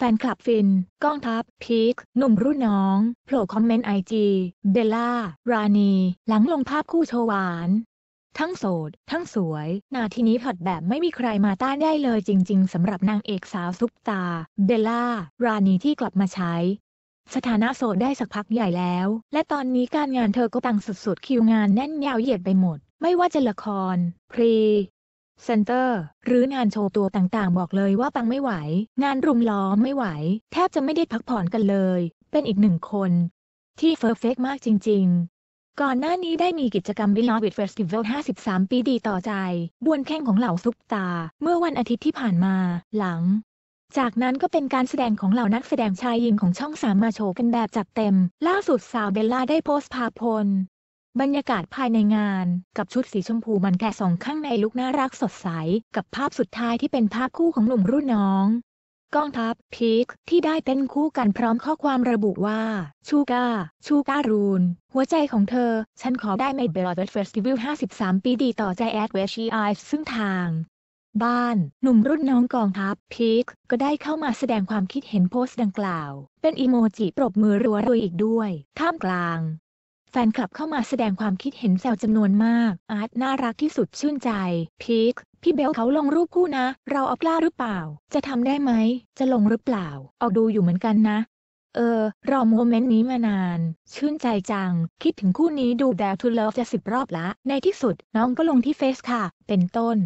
แฟนคลับฟิน ก้องทัพ พีค หนุ่มรุ่นน้อง โผล่คอมเมนต์ไอจีเบลล่า ราณี หลังลงภาพคู่โชว์หวาน ทั้งโสด ทั้งสวย นาทีนี้ผอดแบบไม่มีใครมาต้านได้เลยจริงๆสำหรับนางเอกสาวซุปตาเบลล่า ราณีที่กลับมาใช้ สถานะโสดได้สักพักใหญ่แล้ว และตอนนี้การงานเธอก็ตังสุดๆ คิวงานแน่นยาวเหยียดไปหมด ไม่ว่าจะละคร พรีเซนเตอร์หรืองานโชว์ตัวต่างๆ บอกเลยว่าปังไม่ไหว งานรุมล้อมไม่ไหว แทบจะไม่ได้พักผ่อนกันเลย เป็นอีกหนึ่งคน ที่เฟอร์เฟกมากจริงๆ ก่อนหน้านี้ได้มีกิจกรรมิลล o วิดเฟสติวัล53 ปีดีต่อใจ บวนแข้งของเหล่าซุปตา เมื่อวันอาทิตย์ที่ผ่านมาหลัง จากนั้นก็เป็นการแสดงของเหล่านักแสดงชายหญิงของช่องสามมาโชว์กันแบบจัดเต็ม ล่าสุดสาวเบลล่าได้โพสต์ภาพพลบรรยากาศภายในงาน กับชุดสีชมพูมันแค่สองข้างในลุกน่ารักสดใส กับภาพสุดท้ายที่เป็นภาพคู่ของหนุ่มรุ่นน้องกองทัพพีคที่ได้เต้นคู่กันพร้อมข้อความระบุว่าชูกาชูการูน หัวใจของเธอ ฉันขอได้ไม่เบลอดเฟสติวิล53 ปีดีต่อใจแอดเวชีไอซึ่งทางบ้านหนุ่มรุ่นน้องกองทัพพีคก็ได้เข้ามาแสดงความคิดเห็นโพสต์ดังกล่าวเป็นอีโมจิปรบมือรัววยอีกด้วยท่ามกลางแฟนคลับเข้ามาแสดงความคิดเห็นแซวจำนวนมาก อาร์ตน่ารักที่สุดชื่นใจ พีค พี่เบลเขาลงรูปคู่นะ เราเอากล้าหรือเปล่า จะทำได้ไหม จะลงหรือเปล่าเอาดูอยู่เหมือนกันนะ เออ รอโมเมนต์นี้มานาน ชื่นใจจัง คิดถึงคู่นี้ดูแดทูเลิฟจะสิบรอบละ ในที่สุด น้องก็ลงที่เฟซค่ะ เป็นต้น